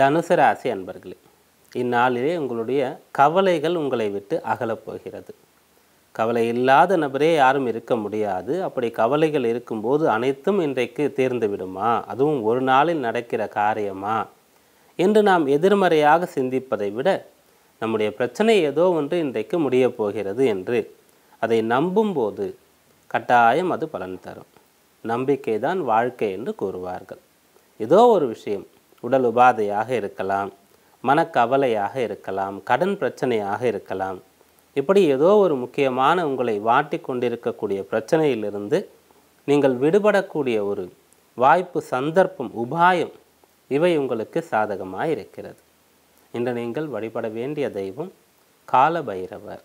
தனுசு ராசி அன்பர்களே இந்நாளிலே உங்களுடைய கவலைகள் உங்களை விட்டு அகலப்போகிறது கவலை இல்லாத நபரே யாரும் இருக்க முடியாது அப்படி கவலைகள் இருக்கும்போது அனைத்தும் இன்றைக்கு தீர்ந்து விடுமா அதுவும் ஒரு நாளில் நடக்கிற காரியமா என்று நாம் எதிர்மறையாக சிந்திப்பதை விட நம்முடைய பிரச்சனை ஏதோ ஒன்று இன்றைக்கு முடியப் போகிறது என்று அதை நம்பும்போது கட்டாயம் அது பலன் தரும் நம்பிக்கை தான் வாழ்க்கை என்று கூறுவார்கள் ஏதோ ஒரு விஷயம் உடல் உபாதையாக இருக்கலாம் மனக்கவலையாக இருக்கலாம் கடன் பிரச்சனையாக இருக்கலாம் இப்படி ஏதோ ஒரு முக்கியமான உங்களை வாட்டி கொண்டிருக்கக்கூடிய பிரச்சனையிலிருந்து நீங்கள் விடுபடக்கூடிய ஒரு வாய்ப்பு சந்தர்ப்பம் உபாயம் இவை உங்களுக்கு சாதகமாக இருக்கிறது இன்று நீங்கள் வழிபட வேண்டிய தெய்வம் கால பைரவர்